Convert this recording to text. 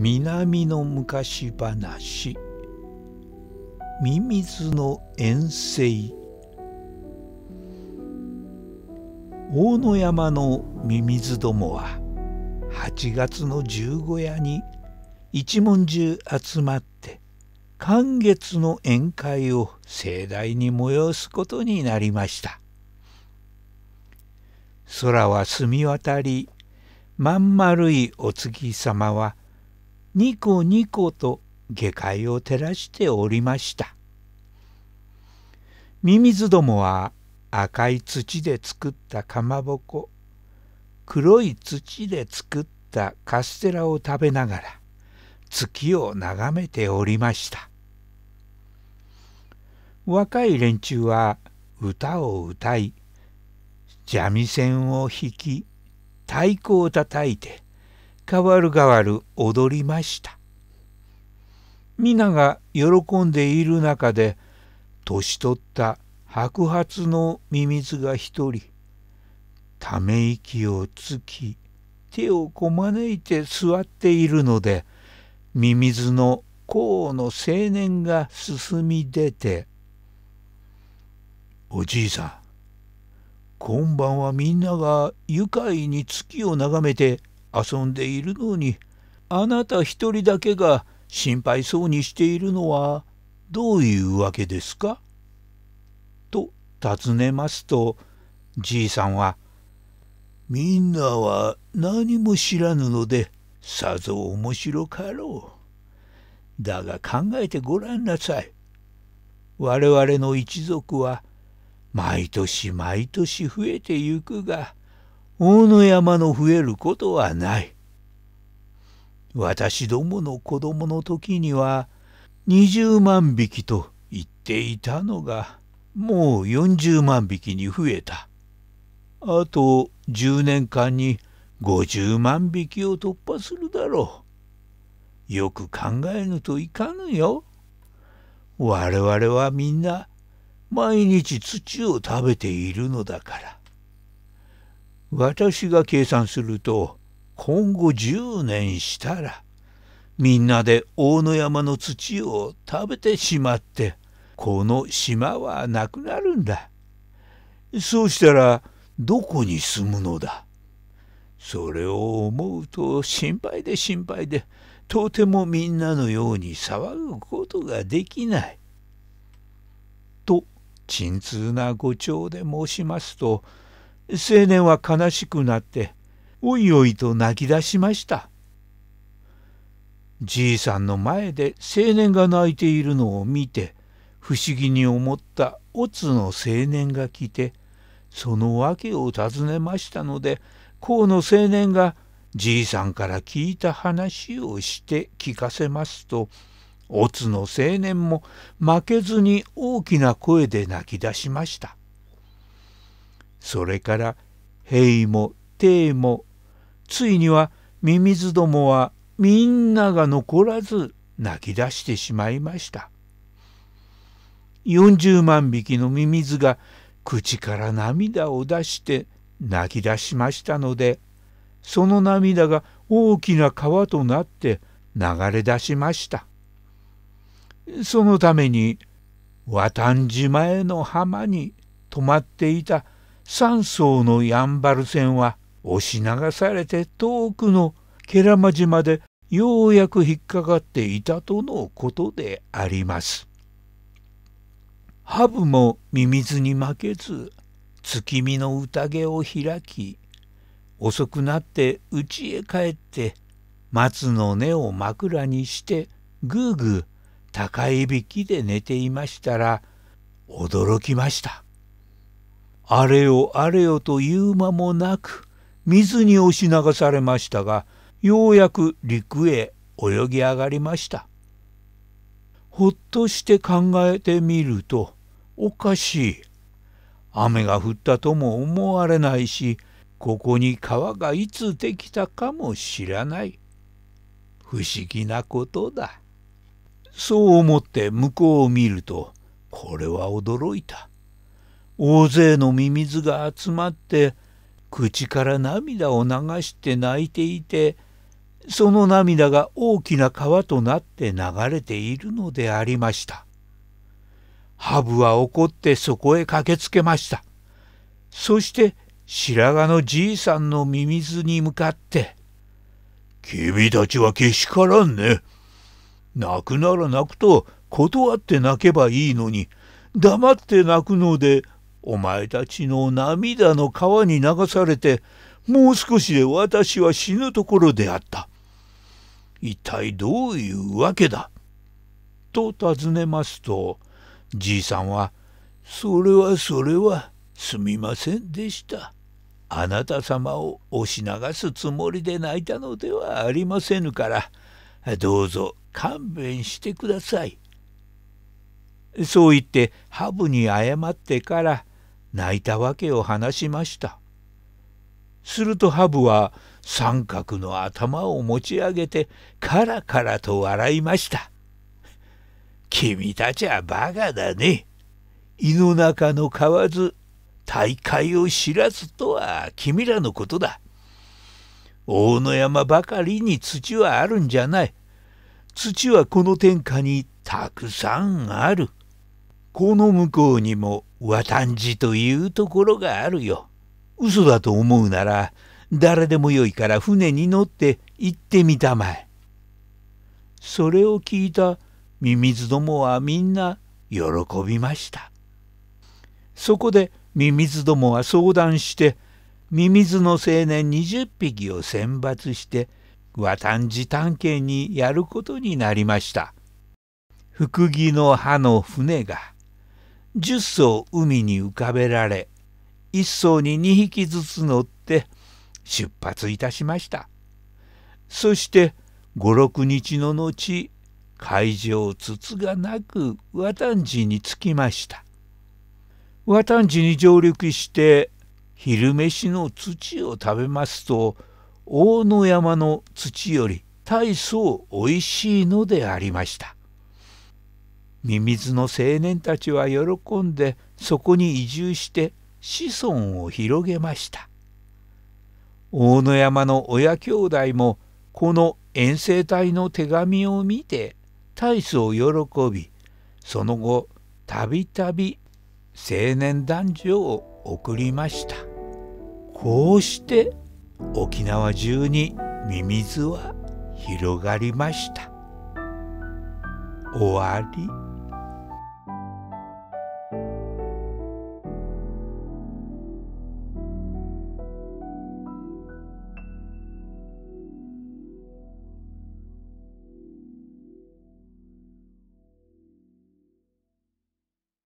南の昔話ミミズの遠征大野山のミミズどもは8月の十五夜に一文中集まって寒月の宴会を盛大に催すことになりました空は澄み渡りまん丸いお月様はニコニコと下界を照らしておりました。ミミズどもは赤い土で作ったかまぼこ、黒い土で作ったカステラを食べながら月を眺めておりました。若い連中は歌を歌い、三味線を弾き、太鼓をたたいて、代わる代わる踊りました。皆が喜んでいる中で年取った白髪のミミズが一人ため息をつき手をこまねいて座っているのでミミズの甲の青年が進み出て「おじいさん今晩はみんなが愉快に月を眺めて遊んでいるのにあなた一人だけが心配そうにしているのはどういうわけですか?」と尋ねますとじいさんは「みんなは何も知らぬのでさぞ面白かろう。だが考えてごらんなさい。我々の一族は毎年毎年増えてゆくが大野山の増えることはない。私どもの子供の時には20万匹と言っていたのがもう40万匹に増えた。あと10年間に50万匹を突破するだろう。よく考えぬといかぬよ。我々はみんな毎日土を食べているのだから。私が計算すると今後10年したらみんなで大野山の土を食べてしまってこの島はなくなるんだ。そうしたらどこに住むのだそれを思うと心配で心配でとてもみんなのように騒ぐことができない。と鎮痛な誤調で申しますと青年は悲しくなっておいおいと泣き出しましたじいさんの前で青年が泣いているのを見て不思議に思った乙の青年が来てその訳を尋ねましたので河野青年がじいさんから聞いた話をして聞かせますと乙の青年も負けずに大きな声で泣き出しました。それから兵も帝もついにはミミズどもはみんなが残らず泣き出してしまいました。40万匹のミミズが口から涙を出して泣き出しましたのでその涙が大きな川となって流れ出しましたそのために和ん島への浜に泊まっていた三層のやんばる線は押し流されて遠くの慶良間島でようやく引っかかっていたとのことであります。ハブもミミズに負けず月見の宴を開き遅くなって家へ帰って松の根を枕にしてぐーぐー高いびきで寝ていましたら驚きました。あれよあれよという間もなく水に押し流されましたがようやく陸へ泳ぎ上がりましたほっとして考えてみるとおかしい雨が降ったとも思われないしここに川がいつできたかも知らない不思議なことだそう思って向こうを見るとこれは驚いた。大勢のミミズが集まって口から涙を流して泣いていてその涙が大きな川となって流れているのでありました。ハブは怒ってそこへ駆けつけました。そして白髪のじいさんのミミズに向かって「君たちはけしからんね。泣くなら泣くと断って泣けばいいのに黙って泣くのでお前たちの涙の川に流されて、もう少しで私は死ぬところであった。一体どういうわけだと尋ねますと、じいさんは、それはそれはすみませんでした。あなた様を押し流すつもりで泣いたのではありませぬから、どうぞ勘弁してください。そう言ってハブに謝ってから、泣いたわけを話しました。するとハブは三角の頭を持ち上げてカラカラと笑いました。君たちはバカだね。胃の中の蛙、大会を知らずとは君らのことだ。大野山ばかりに土はあるんじゃない。土はこの天下にたくさんある。この向こうにも渡んじというところがあるよ。嘘だと思うなら、誰でもよいから船に乗って行ってみたまえ。それを聞いたミミズどもはみんな喜びました。そこでミミズどもは相談して、ミミズの青年20匹を選抜して、渡んじ探検にやることになりました。福木の葉の船が。10艘海に浮かべられ一艘に2匹ずつ乗って出発いたしましたそして五六日の後会場つつがなく和丹寺に着きました和丹寺に上陸して昼飯の土を食べますと大野山の土より大層おいしいのでありましたミミズの青年たちは喜んでそこに移住して子孫を広げました。大野山の親兄弟もこの遠征隊の手紙を見て大層喜びその後たびたび青年男女を送りましたこうして沖縄中にミミズは広がりました終わり。